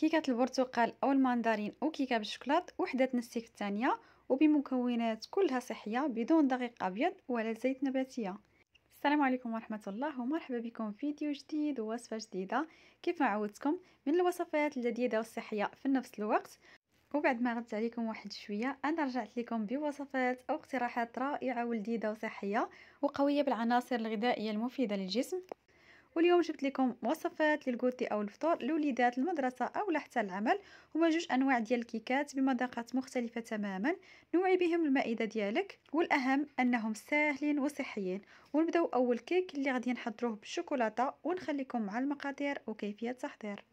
كيكه البرتقال او المندرين او كيكه بالشوكولات وحده نستيك الثانيه وبمكونات كلها صحيه بدون دقيق ابيض ولا زيت نباتيه السلام عليكم ورحمة الله ومرحبا بكم في فيديو جديد ووصفة جديدة كيف ما عودتكم من الوصفات الجديدة والصحية في نفس الوقت وبعد ما غبت عليكم واحد شوية أنا رجعت لكم بوصفات أو اقتراحات رائعة ولذيذه وصحية وقوية بالعناصر الغذائية المفيدة للجسم واليوم جبت لكم وصفات للغوتي او الفطور لوليدات المدرسه او حتى العمل هما جوج انواع ديال الكيكات بمذاقات مختلفه تماما نوعي بهم المائده ديالك والاهم انهم ساهلين وصحيين ونبداو اول كيك اللي غادي نحضروه بالشوكولاته ونخليكم مع المقادير وكيفيه التحضير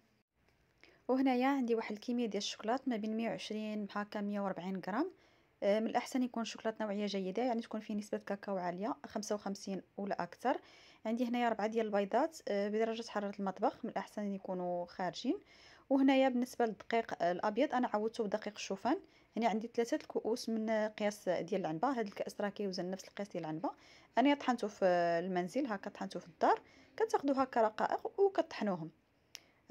وهنايا عندي واحد الكميه ديال الشوكولات ما بين 120 هكا 140 غرام آه، من الاحسن يكون الشوكولات نوعيه جيده يعني تكون فيه نسبه كاكاو عاليه 55 ولا اكثر عندي هنايا ربعة ديال البيضات آه، بدرجه حراره المطبخ من الاحسن يكونوا خارجين وهنايا بالنسبه للدقيق آه، الابيض انا عودته بدقيق الشوفان هنا عندي ثلاثه الكؤوس من قياس ديال العنبه هاد الكاس راه كيوزن نفس القياس ديال العنبه انا طحنته في المنزل هكا طحنته في الدار كتاخدو هكا رقائق وكطحنوهم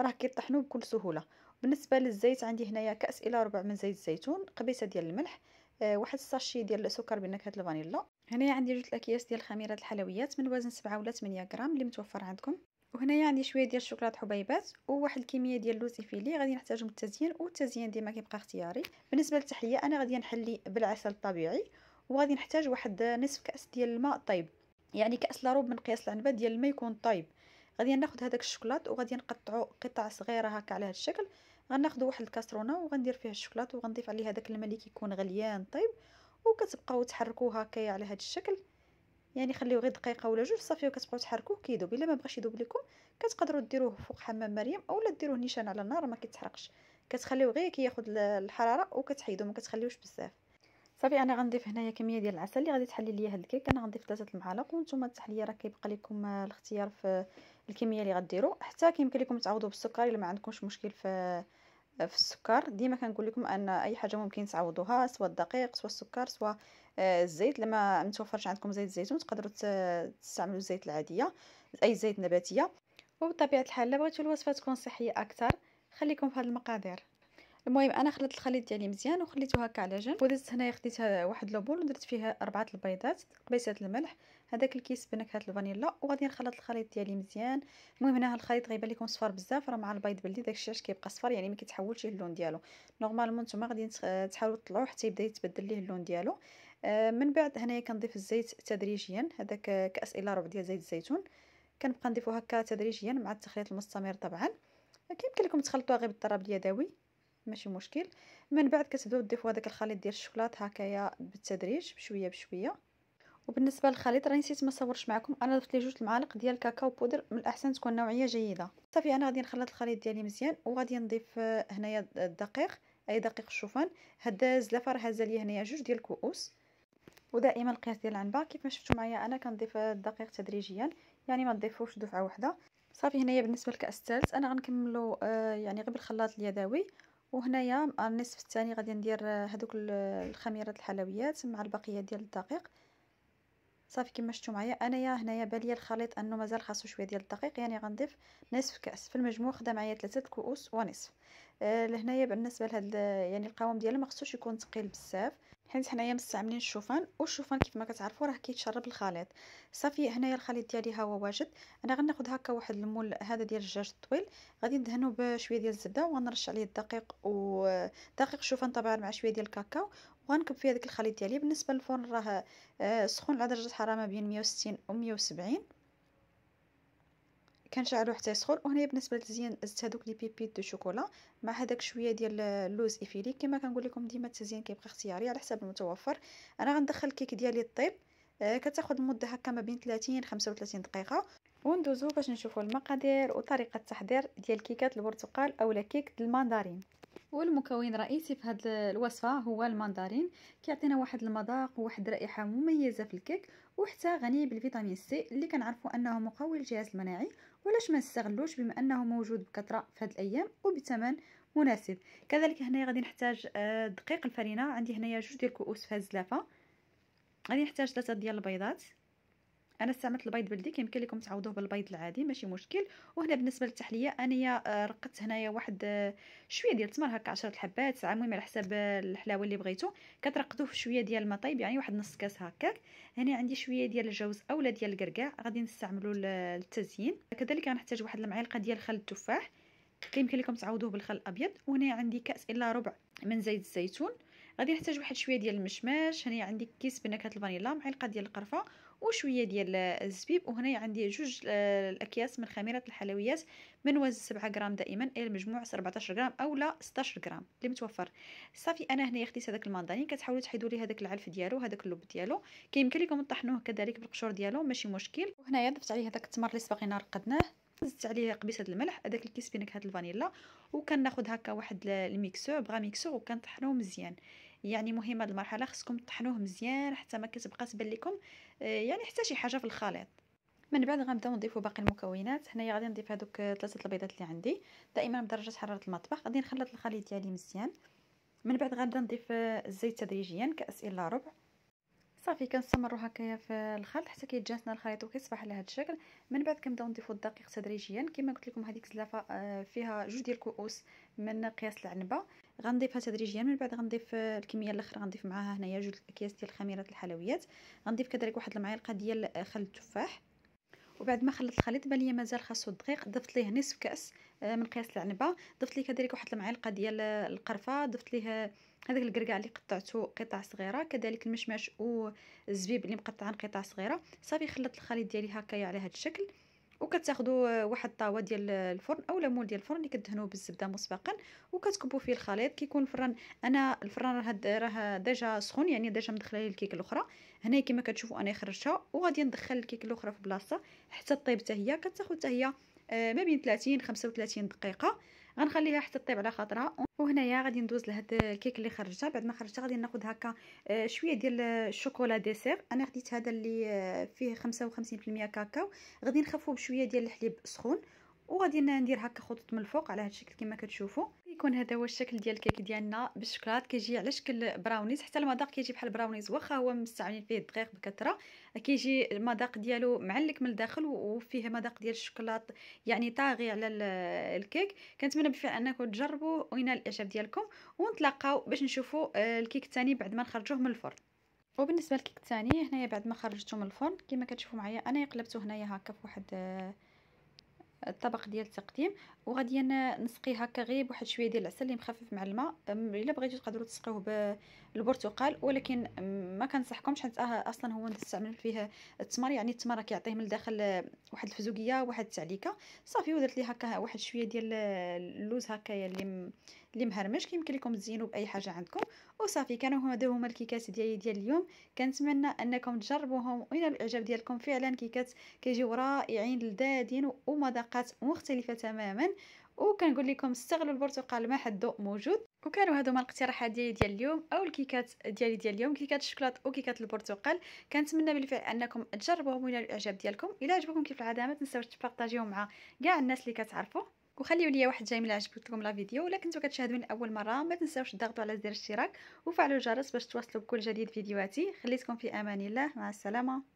راه كيطحنو بكل سهوله بالنسبه للزيت عندي هنايا كاس الى ربع من زيت الزيتون قبيسه ديال الملح آه، واحد الساشي ديال السكر بنكهه الفانيلا هنايا عندي جوج الاكياس ديال خميره الحلويات من وزن 7 ولا 8 غرام اللي متوفر عندكم وهنايا عندي شويه ديال الشوكولاط حبيبات وواحد الكميه ديال لوزيفيلي غادي نحتاجهم للتزيين والتزيين ديما كيبقى اختياري بالنسبه للتحليه انا غادي نحلي بالعسل الطبيعي وغادي نحتاج واحد نصف كاس ديال الماء طيب يعني كاس لا من قياس العنبه ديال الماء يكون طيب غادي ناخذ هذاك الشوكولاط وغادي نقطعو قطع صغيره هكا على هذا الشكل غناخذ واحد الكاسرونه وغندير فيها الشوكولات وغنضيف عليه داك الماء اللي كيكون غليان طيب وكتبقاو تحركوه هكايا على هذا الشكل يعني خليوه غير دقيقه ولا جوج صافي وكتبقاو تحركوه كيذوب الا ما بغاش يذوب لكم كتقدروا ديروه فوق حمام مريم اولا ديروه نيشان على النار ما كيتحرقش كتخليوه غير كياخذ الحراره وكتحيدو ما كتخليوش بزاف صافي انا غنضيف هنايا كميه ديال العسل اللي غادي تحلي ليا هاد الكيك انا غنضيف ثلاثه المعالق وانتم التحليه راه كيبقى لكم الاختيار في الكميه اللي غديروا حتى كيمكن لكم تعوضوا بالسكر الا ما عندكمش مشكل في في السكر ديما كنقول لكم ان اي حاجه ممكن تعوضوها سواء الدقيق سواء السكر سواء آه، الزيت لما متوفرش عندكم زيت الزيتون تقدروا تستعملوا الزيت العاديه اي زيت نباتيه وبطبيعه الحال الا بغيتوا الوصفه تكون صحيه اكثر خليكم في هاد المقادير المهم انا خلطت الخليط ديالي مزيان وخليته هكا على جنب ودزت هنايا خديت واحد لوبول ودرت فيها اربعه البيضات قبيسه الملح هذاك الكيس بنكهه الفانيلا وغادي نخلط الخليط ديالي مزيان المهم هنا الخليط غيبان لكم صفر بزاف راه مع البيض بلدي داك الشيء كيبقى صفر يعني ما كيتحولش اللون ديالو نورمالمون نتوما غادي تحاولوا تطلعوه حتى يبدا يتبدل ليه اللون ديالو آه، من بعد هنايا كنضيف الزيت تدريجيا هذاك كاس الا ربع ديال زيت الزيتون كنبقى نضيفو هكا تدريجيا مع التخليط المستمر طبعا كيمكن لكم تخلطوها غير بالضرب اليدوي ماشي مشكل من بعد كتبداو تضيفوا هذاك الخليط ديال الشوكولات هكايا بالتدريج بشويه بشويه وبالنسبه للخليط راني نسيت ما صورش معكم انا ضفت ليه جوج المعالق ديال الكاكاو بودر من الاحسن تكون نوعيه جيده صافي انا غادي نخلط الخليط ديالي مزيان وغادي نضيف آه، هنايا الدقيق اي دقيق الشوفان هاد الزلافه راه هازه ليا هنايا جوج ديال الكؤوس ودائما القياس ديال العنبه كيف ما شفتوا معايا انا كنضيف الدقيق تدريجيا يعني ما نضيفوش دفعه واحده صافي هنايا بالنسبه للكاس الثالث انا غنكملو آه يعني غير بالخلاط اليدوي وهنايا النصف الثاني غادي ندير هذوك الخميرات الحلويات مع البقيه ديال الدقيق صافي كما شفتوا معايا انايا هنايا باليا الخليط انه مازال خاصو شويه ديال الدقيق يعني غنضيف نصف كاس في المجموع خدا معايا ثلاثه الكؤوس ونصف آه لهنايا بالنسبه لهاد يعني القوام ديالها ما خصوش يكون ثقيل بزاف حيت حنايا مستعملين الشوفان والشوفان كيف ما كتعرفوا راه كيتشرب الخليط صافي هنايا الخليط ديالي ها هو واجد انا غناخذ هكا واحد المول هذا ديال الدجاج الطويل غادي ندهنو بشويه ديال الزبده وغنرش عليه الدقيق ودقيق الشوفان طبعا مع شويه ديال الكاكاو وغنكب فيه داك الخليط ديالي بالنسبه للفرن راه آه، سخون على درجه حراره ما بين 160 و 170 كنشعلو حتى يسخن وهنا بالنسبه للتزيين زدت هذوك لي بيبيت دو شوكولا مع هذاك شويه ديال اللوز افيلي كما كنقول لكم ديما التزيين كيبقى اختياري على حسب المتوفر انا غندخل الكيك ديالي الطيب آه كتاخذ المده هكا ما بين 30 ل 35 دقيقه وندوزو باش نشوفو المقادير وطريقه التحضير ديال كيكات البرتقال اولا كيك الماندارين والمكون الرئيسي في هذه الوصفه هو الماندارين كيعطينا واحد المذاق وواحد الرائحه مميزه في الكيك وحتى غني بالفيتامين سي اللي كنعرفوا انه مقوي للجهاز المناعي ولاش ما نستغلوش بما انه موجود بكثره في هذه الايام وبثمن مناسب كذلك هنايا غادي نحتاج آه، دقيق الفرينه عندي هنايا جوج ديال كؤوس فيها الزلافه غادي نحتاج ثلاثه ديال البيضات انا استعملت البيض بلدي كيمكن لكم تعوضوه بالبيض العادي ماشي مشكل وهنا بالنسبه للتحليه انايا آه، رقدت هنايا واحد آه، شويه ديال التمر هكا 10 الحبات المهم على حساب آه، الحلاوه اللي بغيتو كترقدوه في شويه ديال الماء طايب يعني واحد نص كاس هكاك هنا عندي شويه ديال الجوز اولا ديال الكركاع غادي نستعملو للتزيين كذلك غنحتاج واحد المعلقه ديال خل التفاح كيمكن لكم تعوضوه بالخل الابيض وهنا عندي كاس الا ربع من زيت الزيتون غادي نحتاج واحد شويه ديال المشماش هنا عندي كيس بنكهه الفانيلا معلقه ديال القرفه وشويه ديال الزبيب وهنا عندي جوج آه، الاكياس من خميره الحلويات من وزن 7 غرام دائما الى المجموع 14 غرام او لا 16 غرام اللي متوفر صافي انا هنايا خديت هذاك الماندانين كتحاولوا تحيدوا ليه هذاك العلف ديالو هذاك اللب ديالو كيمكن لكم طحنوه كذلك بالقشور ديالو ماشي مشكل وهنايا ضفت عليه هذاك التمر اللي سبقينا رقدناه زدت عليه قبيصه الملح هذاك الكيس بنكهه الفانيلا وكناخذ هكا واحد الميكسور بغا ميكسور وكنطحنوه مزيان يعني مهم هذه المرحله خصكم تطحنوه مزيان حتى ما كتبقى تبان لكم آه، يعني حتى شي حاجه في الخليط من بعد غنبداو نضيفوا باقي المكونات هنايا غادي نضيف هذوك ثلاثه البيضات اللي عندي دائما بدرجه حراره المطبخ غادي نخلط الخليط ديالي مزيان من بعد غنبدا نضيف آه، الزيت تدريجيا كاس الى ربع صافي كنستمروا هكايا في الخلط حتى كيتجانسنا الخليط وكيصبح على هذا الشكل من بعد كنبداو نضيفوا الدقيق تدريجيا كما قلت لكم هذيك الزلافه آه، فيها جوج ديال الكؤوس من قياس العنبه غنضيفها تدريجيا من بعد غنضيف آه، الكميه الاخرى غنضيف معاها هنايا جوج اكياس ديال خميره الحلويات غنضيف كذلك واحد المعلقه ديال خل التفاح وبعد ما خلطت الخليط بان ليا مازال خاصو الدقيق ضفت ليه نصف كاس آه، من قياس العنبه ضفت ليه كذلك واحد المعلقه ديال آه، القرفه ضفت ليه هذاك الكركاع اللي قطعته قطع صغيره كذلك المشماش والزبيب اللي مقطعه قطع صغيره صافي خلطت الخليط ديالي هكايا على هذا الشكل وكتاخذوا آه، واحد الطاوه ديال الفرن او مول ديال الفرن اللي كدهنوه بالزبده مسبقا وكتكبوا فيه الخليط كيكون الفرن انا الفرن راه راه ديجا سخون يعني ديجا مدخله ليه الكيك الاخرى هنا كما كتشوفوا انا خرجتها وغادي ندخل الكيك الاخرى في بلاصتها حتى طيب حتى هي كتاخذ حتى هي آه، ما بين 30 35 دقيقه غنخليها حتى طيب على خاطرها وهنايا غادي ندوز لهاد الكيك اللي خرجتها بعد ما خرجتها غادي ناخذ هكا آه، شويه ديال الشوكولا ديسير انا خديت هذا اللي آه، فيه 55% كاكاو غادي نخففو بشويه ديال الحليب سخون وغادي ندير هكا خطوط من الفوق على هاد الشكل كما كتشوفوا يكون هذا هو الشكل ديال الكيك ديالنا بالشوكولات كيجي على شكل براونيز حتى المذاق كيجي بحال براونيز واخا هو مستعملين فيه الدقيق بكثره كيجي المذاق ديالو معلك من الداخل وفيه مذاق ديال الشوكولات يعني طاغي على الكيك كنتمنى بالفعل انكم تجربوا وينال الاعجاب ديالكم ونتلاقاو باش نشوفوا آه، الكيك الثاني بعد ما نخرجوه من الفرن وبالنسبه للكيك الثاني هنايا بعد ما خرجته من الفرن كما كتشوفوا معايا انا قلبته هنايا هكا في واحد آه، الطبق ديال التقديم وغادي نسقي هكا غير بواحد شويه ديال العسل اللي مخفف مع الماء الا بغيتو تقدروا تسقيوه بالبرتقال ولكن ما كنصحكمش حيت أه، اصلا هو نستعمل فيه التمر يعني التمر كيعطيه من الداخل واحد الفزوقيه واحد التعليكه صافي ودرت لي هكا واحد شويه ديال اللوز هكايا اللي اللي مهرمش كيمكن لكم تزينوا باي حاجه عندكم وصافي كانوا هادو هما الكيكات ديالي ديال اليوم كنتمنى انكم تجربوهم وينالوا الاعجاب ديالكم فعلا كيكات كيجيو رائعين لذاذين ومذاقات مختلفه تماما وكنقول لكم استغلوا البرتقال ما حدو موجود وكانوا هادو هما الاقتراحات ديالي ديال اليوم او الكيكات ديالي ديال اليوم كيكات الشوكولاط وكيكات البرتقال كنتمنى بالفعل انكم تجربوهم وينالوا الاعجاب ديالكم الا عجبكم كيف العاده ما تنساوش تبارطاجيوهم مع كاع الناس اللي كتعرفوا وخليو ليا واحد جاي من عجبتكم لا فيديو ولا كنتو كتشاهدوني اول مره ما تنساوش تضغطوا على زر الاشتراك وفعلوا الجرس باش توصلوا بكل جديد فيديوهاتي خليتكم في امان الله مع السلامه